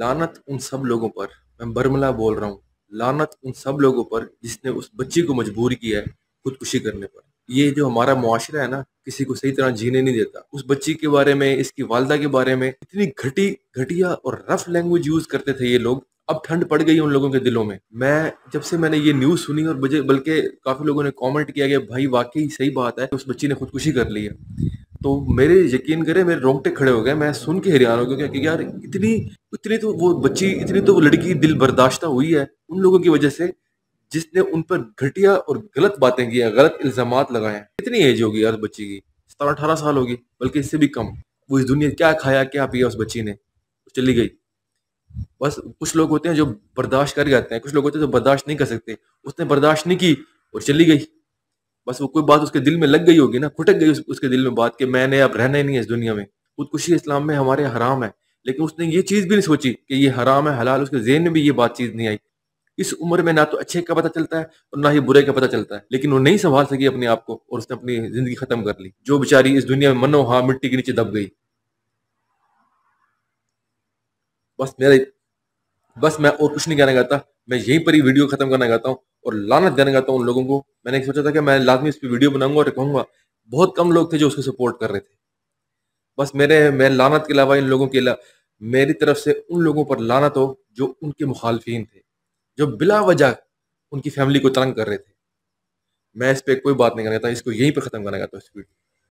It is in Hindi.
लानत उन सब लोगों पर मैं बर्मला बोल रहा हूँ लानत उन सब लोगों पर जिसने उस बच्ची को मजबूर किया है खुदकुशी करने पर ये जो हमारा मुआरा है ना किसी को सही तरह जीने नहीं देता उस बच्ची के बारे में इसकी वालदा के बारे में इतनी घटी घटिया और रफ लैंग्वेज यूज करते थे ये लोग अब ठंड पड़ गई उन लोगों के दिलों में मैं जब से मैंने ये न्यूज सुनी और बल्कि काफी लोगों ने कमेंट किया कि भाई वाकई सही बात है तो उस बच्ची ने खुदकुशी कर ली है तो मेरे यकीन करें मेरे रोंगटे खड़े हो गए मैं सुन के हैरान हो गया कि यार इतनी इतनी तो वो बच्ची इतनी तो वो लड़की दिल बर्दाश्ता हुई है उन लोगों की वजह से जिसने उन पर घटिया और गलत बातें की गलत इल्जाम लगाए हैं कितनी एज होगी यार बच्ची की सतारह अठारह साल होगी बल्कि इससे भी कम वो इस दुनिया क्या खाया क्या पिया उस बच्ची ने चली गई बस कुछ लोग होते हैं जो बर्दाश्त कर जाते हैं कुछ लोग होते हैं जो बर्दाश्त नहीं कर सकते उसने बर्दाश्त नहीं की और चली गई बस वो कोई बात उसके दिल में लग गई होगी ना खुटक गई उसके दिल में बात कि मैंने अब रहना ही नहीं है इस दुनिया में खुदकुशी इस्लाम में हमारे हराम है लेकिन उसने ये चीज़ भी नहीं सोची कि ये हराम है हलाल उसके जेन में भी ये बात चीज़ नहीं आई इस उम्र में ना तो अच्छे का पता चलता है और ना ही बुरे का पता चलता है लेकिन वो नहीं संभाल सकी अपने आप को और उसने अपनी जिंदगी खत्म कर ली जो बेचारी इस दुनिया में मनो हाँ मिट्टी के नीचे दब गई बस मेरा बस मैं और कुछ नहीं कहना चाहता मैं यहीं पर ही वीडियो खत्म करना चाहता हूँ और लानत देना चाहता हूँ उन लोगों को मैंने सोचा था कि मैं लाजमी इस पर वीडियो बनाऊंगा और कहूँगा बहुत कम लोग थे जो उसको सपोर्ट कर रहे थे बस मेरे मैं लानत के अलावा इन लोगों के मेरी तरफ से उन लोगों पर लानत हो जो उनके मुखालफी थे जो बिला वजह उनकी फैमिली को तंग कर रहे थे मैं इस पर कोई बात नहीं करना चाहता इसको यहीं पर ख़त्म करना चाहता हूँ इस वीडियो